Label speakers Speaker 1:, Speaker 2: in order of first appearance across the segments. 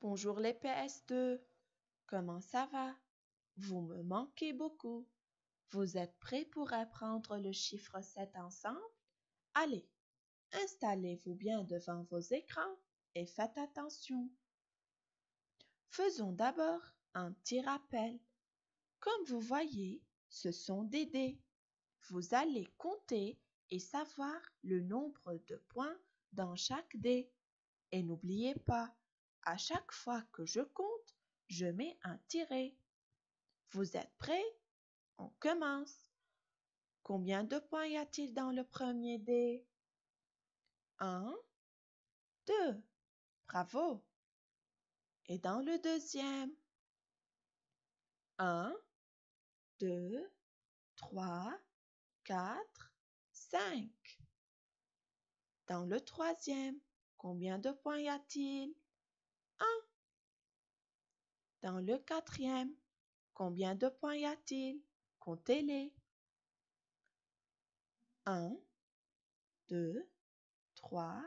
Speaker 1: Bonjour les PS2. Comment ça va? Vous me manquez beaucoup. Vous êtes prêts pour apprendre le chiffre 7 ensemble? Allez, installez-vous bien devant vos écrans et faites attention. Faisons d'abord un petit rappel. Comme vous voyez, ce sont des dés. Vous allez compter et savoir le nombre de points dans chaque dé. Et n'oubliez pas, à chaque fois que je compte, je mets un tiré. Vous êtes prêts? On commence. Combien de points y a-t-il dans le premier dé? Un, deux. Bravo. Et dans le deuxième? Un, deux, trois, quatre, cinq. Dans le troisième, combien de points y a-t-il? 1. Dans le quatrième, combien de points y a-t-il Comptez-les. 1, 2, 3,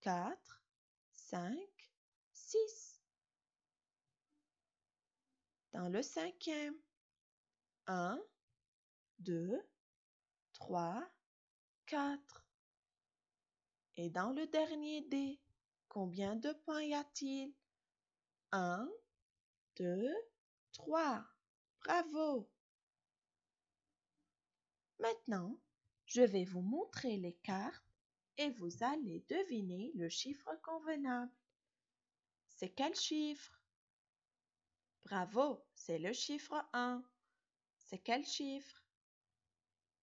Speaker 1: 4, 5, 6. Dans le cinquième, 1, 2, 3, 4. Et dans le dernier dé, Combien de points y a-t-il Un, deux, trois. Bravo Maintenant, je vais vous montrer les cartes et vous allez deviner le chiffre convenable. C'est quel chiffre Bravo, c'est le chiffre 1. C'est quel chiffre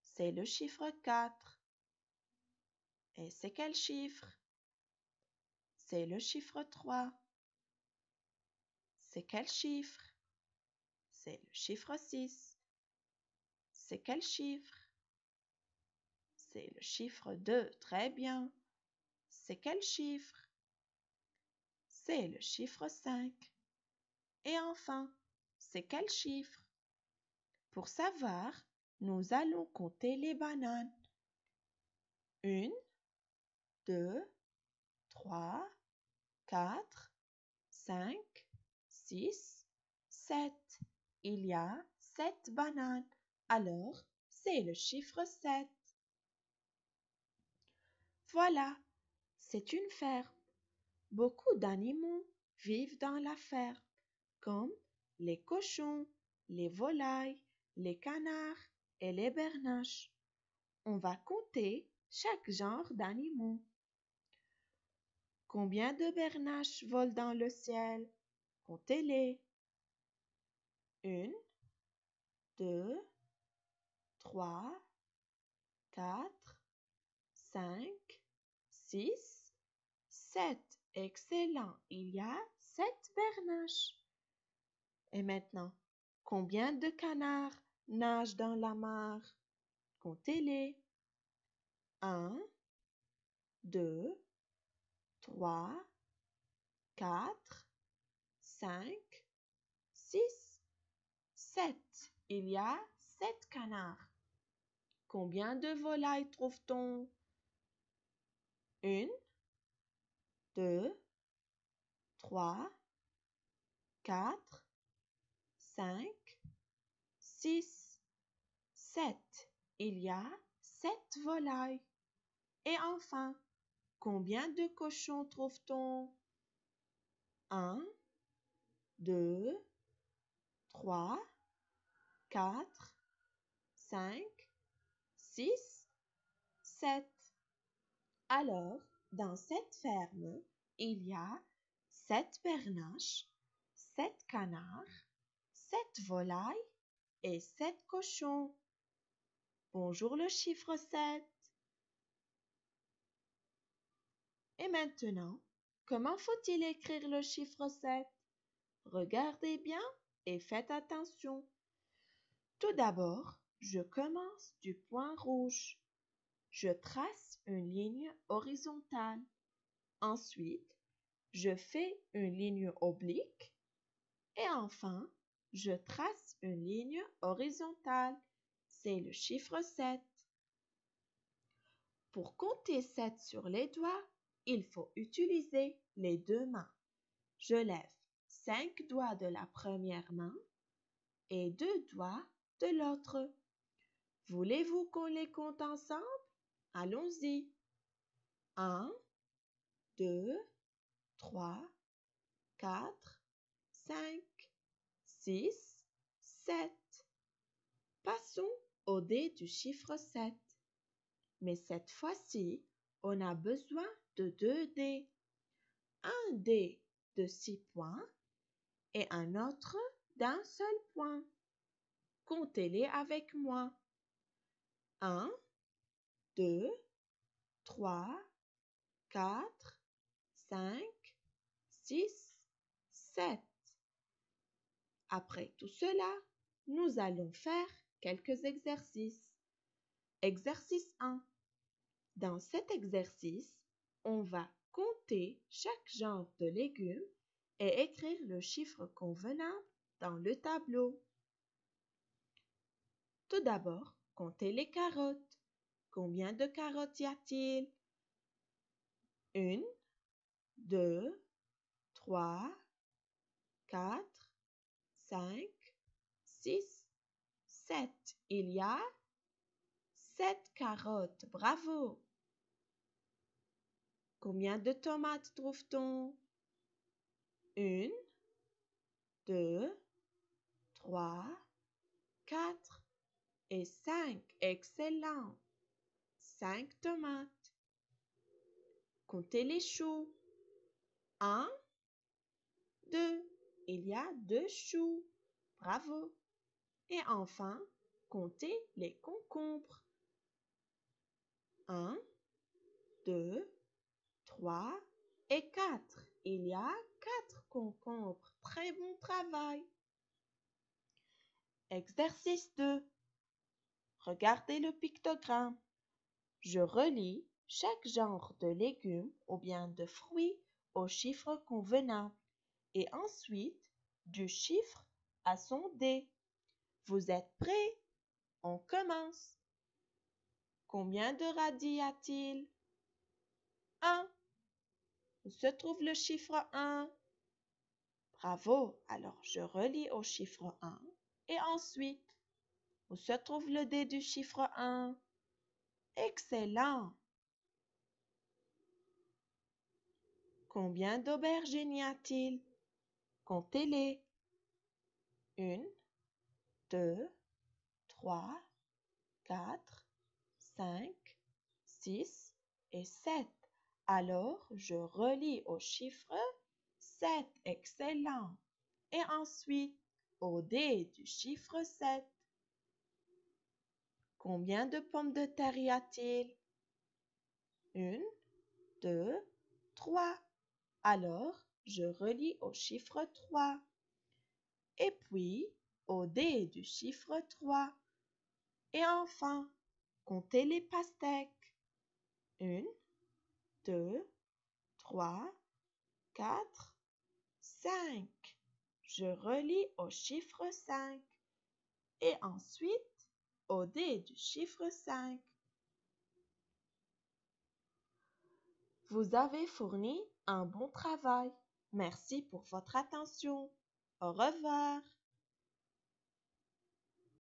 Speaker 1: C'est le chiffre 4. Et c'est quel chiffre c'est le chiffre 3. C'est quel chiffre C'est le chiffre 6. C'est quel chiffre C'est le chiffre 2. Très bien. C'est quel chiffre C'est le chiffre 5. Et enfin, c'est quel chiffre Pour savoir, nous allons compter les bananes. Une, deux, trois, Quatre, cinq, six, sept. Il y a sept bananes. Alors, c'est le chiffre sept. Voilà, c'est une ferme. Beaucoup d'animaux vivent dans la ferme, comme les cochons, les volailles, les canards et les bernaches. On va compter chaque genre d'animaux. Combien de bernaches volent dans le ciel Comptez-les. 1, 2, 3, 4, 5, 6, 7. Excellent, il y a 7 bernaches. Et maintenant, combien de canards nagent dans la mare Comptez-les. 1, 2, Trois, quatre, cinq, six, sept. Il y a sept canards. Combien de volailles trouve-t-on Une, deux, trois, quatre, cinq, six, sept. Il y a sept volailles. Et enfin, Combien de cochons trouve-t-on 1, 2, 3, 4, 5, 6, 7. Alors, dans cette ferme, il y a 7 bernaches, 7 canards, 7 volailles et 7 cochons. Bonjour le chiffre 7. Et maintenant, comment faut-il écrire le chiffre 7 Regardez bien et faites attention. Tout d'abord, je commence du point rouge. Je trace une ligne horizontale. Ensuite, je fais une ligne oblique. Et enfin, je trace une ligne horizontale. C'est le chiffre 7. Pour compter 7 sur les doigts, il faut utiliser les deux mains. Je lève cinq doigts de la première main et deux doigts de l'autre. Voulez-vous qu'on les compte ensemble? Allons-y. Un, deux, trois, quatre, cinq, six, sept. Passons au dé du chiffre sept. Mais cette fois-ci, on a besoin de deux dés. Un dé de six points et un autre d'un seul point. Comptez-les avec moi. Un, deux, trois, quatre, cinq, six, sept. Après tout cela, nous allons faire quelques exercices. Exercice 1. Dans cet exercice, on va compter chaque genre de légumes et écrire le chiffre convenable dans le tableau. Tout d'abord, comptez les carottes. Combien de carottes y a-t-il? Une, deux, trois, quatre, cinq, six, sept. Il y a 7 carottes, bravo. Combien de tomates trouve-t-on 1, 2, 3, 4 et 5, excellent. 5 tomates. Comptez les choux. 1, 2, il y a 2 choux, bravo. Et enfin, comptez les concombres. 1, 2, 3 et 4. Il y a 4 concombres. Très bon travail. Exercice 2. Regardez le pictogramme. Je relis chaque genre de légumes ou bien de fruits au chiffre convenable et ensuite du chiffre à son dé. Vous êtes prêts? On commence. Combien de radis y a-t-il 1. Où se trouve le chiffre 1 Bravo, alors je relis au chiffre 1 et ensuite, où se trouve le dé du chiffre 1 Excellent Combien d'aubergines y a-t-il Comptez-les. 1, 2, 3, 4. 5, 6 et 7. Alors, je relis au chiffre 7. Excellent. Et ensuite, au dé du chiffre 7. Combien de pommes de terre y a-t-il 1, 2, 3. Alors, je relis au chiffre 3. Et puis, au dé du chiffre 3. Et enfin, Comptez les pastèques. 1, 2, 3, 4, 5. Je relis au chiffre 5 et ensuite au dé du chiffre 5. Vous avez fourni un bon travail. Merci pour votre attention. Au revoir.